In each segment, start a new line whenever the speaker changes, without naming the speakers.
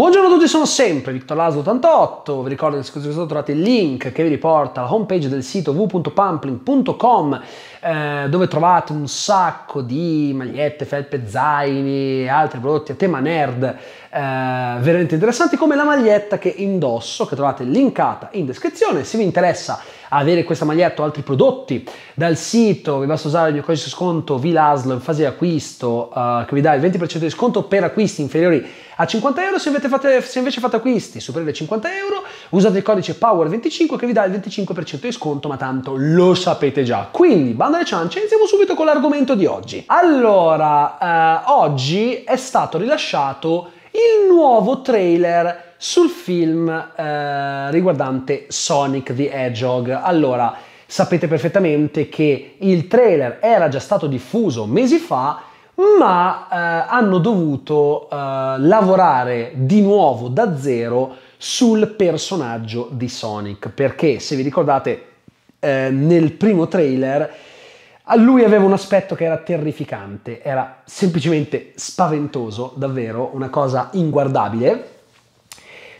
Buongiorno a tutti, sono sempre VictorLaso88, vi ricordo che in descrizione trovate il link che vi riporta alla homepage del sito www.pampling.com eh, dove trovate un sacco di magliette, felpe, zaini e altri prodotti a tema nerd eh, veramente interessanti come la maglietta che indosso, che trovate linkata in descrizione. Se vi interessa avere questa maglietta o altri prodotti dal sito, vi basta usare il mio codice sconto VLASL in fase di acquisto uh, che vi dà il 20% di sconto per acquisti inferiori a 50 euro. Se, fate, se invece fate acquisti superiori a 50 euro, usate il codice POWER25 che vi dà il 25% di sconto, ma tanto lo sapete già. Quindi, bando alle ciance, iniziamo subito con l'argomento di oggi. Allora, uh, oggi è stato rilasciato il nuovo trailer sul film eh, riguardante Sonic the Hedgehog. Allora, sapete perfettamente che il trailer era già stato diffuso mesi fa, ma eh, hanno dovuto eh, lavorare di nuovo da zero sul personaggio di Sonic, perché se vi ricordate eh, nel primo trailer a lui aveva un aspetto che era terrificante, era semplicemente spaventoso, davvero, una cosa inguardabile,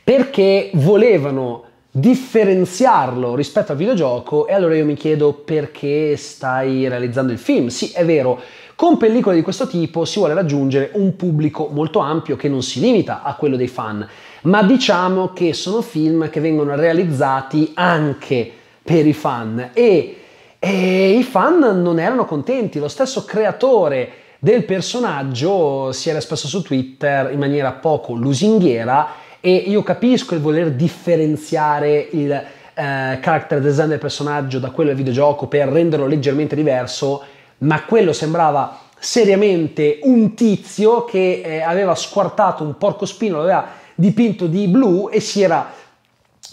perché volevano differenziarlo rispetto al videogioco e allora io mi chiedo perché stai realizzando il film. Sì, è vero, con pellicole di questo tipo si vuole raggiungere un pubblico molto ampio che non si limita a quello dei fan, ma diciamo che sono film che vengono realizzati anche per i fan e e i fan non erano contenti, lo stesso creatore del personaggio si era espresso su Twitter in maniera poco lusinghiera e io capisco il voler differenziare il eh, character design del personaggio da quello del videogioco per renderlo leggermente diverso, ma quello sembrava seriamente un tizio che eh, aveva squartato un porcospino, l'aveva dipinto di blu e si era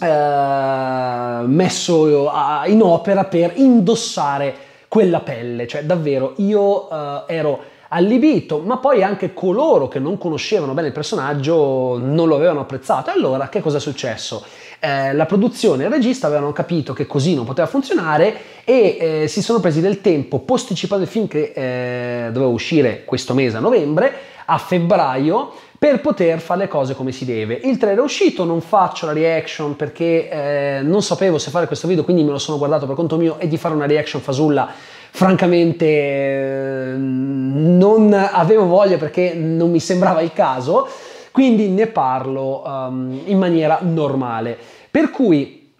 eh, messo a, in opera per indossare quella pelle, cioè davvero io eh, ero allibito, ma poi anche coloro che non conoscevano bene il personaggio non lo avevano apprezzato. Allora che cosa è successo? Eh, la produzione e il regista avevano capito che così non poteva funzionare e eh, si sono presi del tempo posticipando il film che eh, doveva uscire questo mese a novembre a febbraio per poter fare le cose come si deve. Il trailer è uscito, non faccio la reaction perché eh, non sapevo se fare questo video, quindi me lo sono guardato per conto mio e di fare una reaction fasulla francamente eh, non avevo voglia perché non mi sembrava il caso, quindi ne parlo um, in maniera normale. Per cui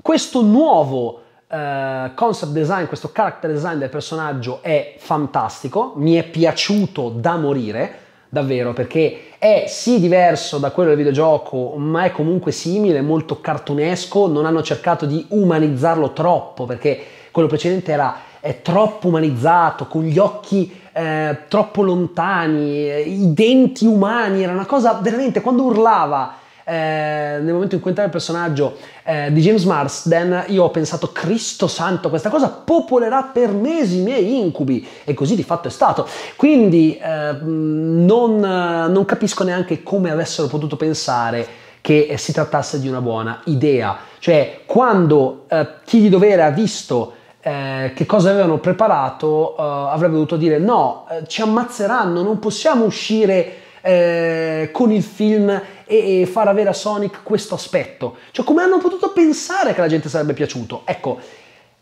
questo nuovo Uh, concept design, questo character design del personaggio è fantastico, mi è piaciuto da morire davvero, perché è sì diverso da quello del videogioco, ma è comunque simile, molto cartunesco, non hanno cercato di umanizzarlo troppo, perché quello precedente era troppo umanizzato, con gli occhi eh, troppo lontani, eh, i denti umani, era una cosa veramente quando urlava eh, nel momento in cui entra il personaggio eh, di James Marsden, io ho pensato, Cristo santo, questa cosa popolerà per mesi i miei incubi. E così di fatto è stato. Quindi eh, non, non capisco neanche come avessero potuto pensare che eh, si trattasse di una buona idea. Cioè, quando eh, chi di dovere ha visto eh, che cosa avevano preparato, eh, avrebbe dovuto dire no, eh, ci ammazzeranno, non possiamo uscire eh, con il film e, e far avere a Sonic questo aspetto. Cioè, come hanno potuto pensare che la gente sarebbe piaciuto? Ecco,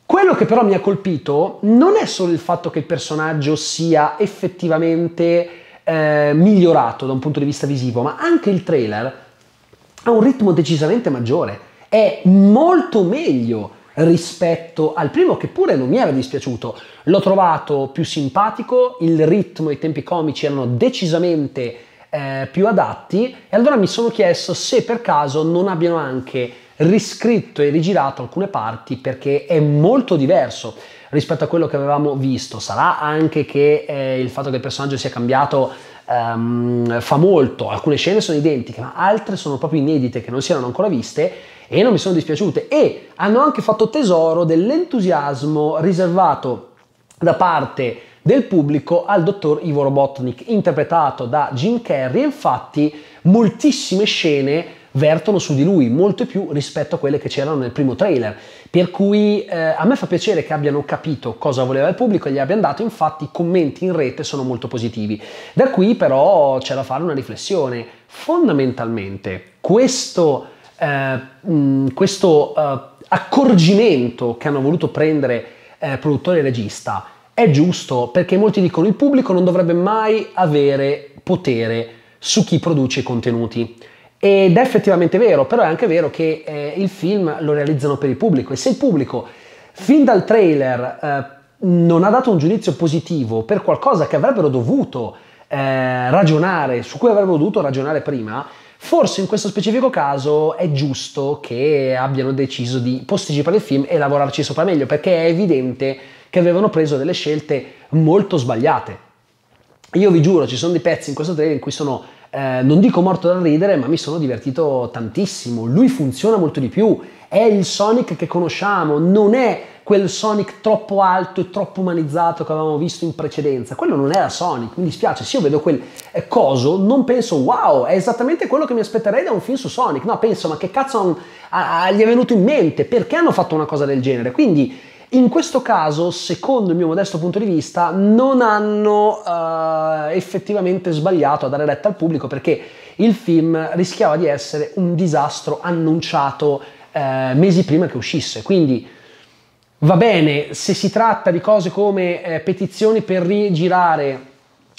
quello che però mi ha colpito non è solo il fatto che il personaggio sia effettivamente eh, migliorato da un punto di vista visivo, ma anche il trailer ha un ritmo decisamente maggiore, è molto meglio rispetto al primo che pure non mi era dispiaciuto, l'ho trovato più simpatico, il ritmo e i tempi comici erano decisamente eh, più adatti e allora mi sono chiesto se per caso non abbiano anche riscritto e rigirato alcune parti perché è molto diverso rispetto a quello che avevamo visto. Sarà anche che eh, il fatto che il personaggio sia cambiato um, fa molto, alcune scene sono identiche, ma altre sono proprio inedite che non si erano ancora viste e non mi sono dispiaciute e hanno anche fatto tesoro dell'entusiasmo riservato da parte del pubblico al dottor Ivo Robotnik, interpretato da Jim Carrey. Infatti, moltissime scene vertono su di lui, molto più rispetto a quelle che c'erano nel primo trailer. Per cui eh, a me fa piacere che abbiano capito cosa voleva il pubblico e gli abbiano dato, infatti i commenti in rete sono molto positivi. Da qui però c'è da fare una riflessione. Fondamentalmente questo, eh, mh, mm, questo eh, accorgimento che hanno voluto prendere eh, produttore e regista è giusto, perché molti dicono il pubblico non dovrebbe mai avere potere su chi produce i contenuti. Ed è effettivamente vero, però è anche vero che eh, il film lo realizzano per il pubblico e se il pubblico fin dal trailer eh, non ha dato un giudizio positivo per qualcosa che avrebbero dovuto eh, ragionare, su cui avrebbero dovuto ragionare prima, forse in questo specifico caso è giusto che abbiano deciso di posticipare il film e lavorarci sopra meglio, perché è evidente che avevano preso delle scelte molto sbagliate. Io vi giuro, ci sono dei pezzi in questo trailer in cui sono, eh, non dico morto dal ridere, ma mi sono divertito tantissimo. Lui funziona molto di più, è il Sonic che conosciamo, non è quel Sonic troppo alto e troppo umanizzato che avevamo visto in precedenza. Quello non era Sonic, mi dispiace. Se io vedo quel eh, coso, non penso, wow, è esattamente quello che mi aspetterei da un film su Sonic. No, penso, ma che cazzo gli è venuto in mente? Perché hanno fatto una cosa del genere? Quindi in questo caso, secondo il mio modesto punto di vista, non hanno eh, effettivamente sbagliato a dare retta al pubblico perché il film rischiava di essere un disastro annunciato eh, mesi prima che uscisse. Quindi va bene se si tratta di cose come eh, petizioni per rigirare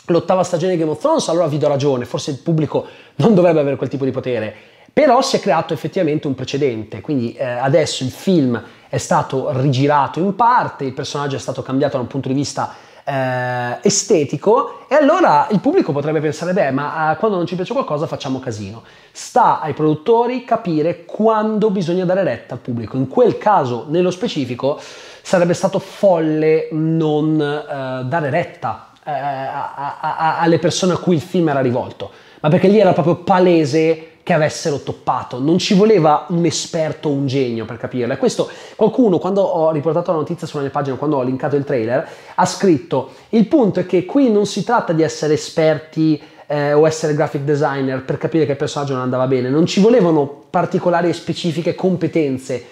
l'ottava stagione di Game of Thrones, allora vi do ragione, forse il pubblico non dovrebbe avere quel tipo di potere. Però si è creato effettivamente un precedente, quindi eh, adesso il film è stato rigirato in parte, il personaggio è stato cambiato da un punto di vista eh, estetico e allora il pubblico potrebbe pensare beh ma eh, quando non ci piace qualcosa facciamo casino sta ai produttori capire quando bisogna dare retta al pubblico in quel caso nello specifico sarebbe stato folle non eh, dare retta eh, a, a, a, alle persone a cui il film era rivolto ma perché lì era proprio palese che avessero toppato, non ci voleva un esperto o un genio per capirlo. E questo qualcuno, quando ho riportato la notizia sulla mia pagina, quando ho linkato il trailer, ha scritto: Il punto è che qui non si tratta di essere esperti eh, o essere graphic designer per capire che il personaggio non andava bene, non ci volevano particolari e specifiche competenze.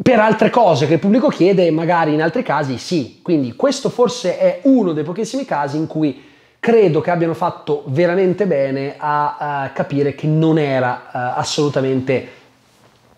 Per altre cose che il pubblico chiede, magari in altri casi sì. Quindi questo forse è uno dei pochissimi casi in cui credo che abbiano fatto veramente bene a, a capire che non era uh, assolutamente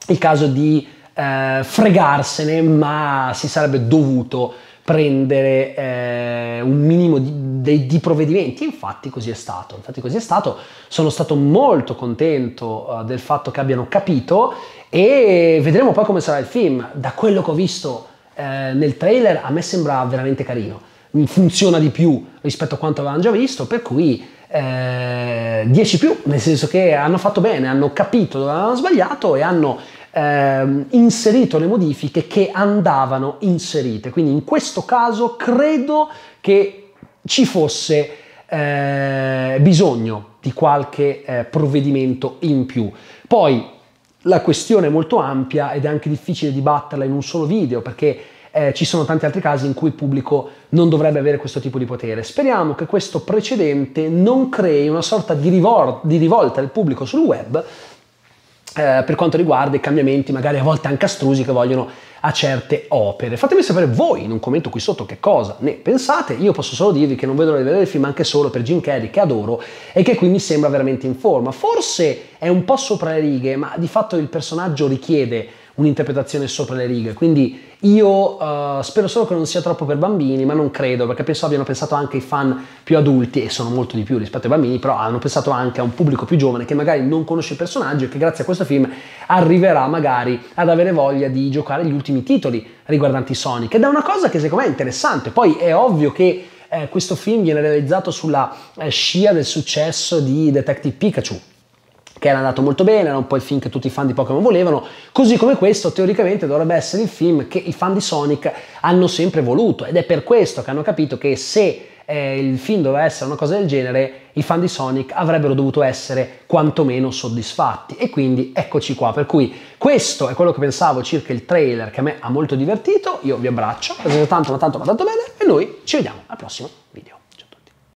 il caso di uh, fregarsene, ma si sarebbe dovuto prendere eh, un minimo di, di, di, provvedimenti. Infatti così è stato. Infatti così è stato. Sono stato molto contento uh, del fatto che abbiano capito e vedremo poi come sarà il film. Da quello che ho visto eh, nel trailer a me sembra veramente carino. Mm, funziona di più rispetto a quanto avevano già visto, per cui eh, 10 più, nel senso che hanno fatto bene, hanno capito dove avevano sbagliato e hanno eh, inserito le modifiche che andavano inserite. Quindi in questo caso credo che ci fosse eh, bisogno di qualche eh, provvedimento in più. Poi la questione è molto ampia ed è anche difficile dibatterla in un solo video perché eh, ci sono tanti altri casi in cui il pubblico non dovrebbe avere questo tipo di potere. Speriamo che questo precedente non crei una sorta di, rivol- di rivolta del pubblico sul web eh, per quanto riguarda i cambiamenti, magari a volte anche astrusi, che vogliono a certe opere. Fatemi sapere voi in un commento qui sotto che cosa ne pensate. Io posso solo dirvi che non vedo l'ora di vedere il film anche solo per Jim Carrey, che adoro e che qui mi sembra veramente in forma. Forse è un po' sopra le righe, ma di fatto il personaggio richiede un'interpretazione sopra le righe. Quindi io uh, spero solo che non sia troppo per bambini, ma non credo, perché penso abbiano pensato anche i fan più adulti, e sono molto di più rispetto ai bambini, però hanno pensato anche a un pubblico più giovane che magari non conosce il personaggio e che grazie a questo film arriverà magari ad avere voglia di giocare gli ultimi titoli riguardanti Sonic. Ed è una cosa che secondo me è interessante. Poi è ovvio che eh, questo film viene realizzato sulla eh, scia del successo di Detective Pikachu, che era andato molto bene, era un po' il film che tutti i fan di Pokémon volevano, così come questo teoricamente dovrebbe essere il film che i fan di Sonic hanno sempre voluto ed è per questo che hanno capito che se eh, il film doveva essere una cosa del genere, i fan di Sonic avrebbero dovuto essere quantomeno soddisfatti e quindi eccoci qua, per cui questo è quello che pensavo circa il trailer che a me ha molto divertito, io vi abbraccio, tanto ma tanto ma tanto bene e noi ci vediamo al prossimo video.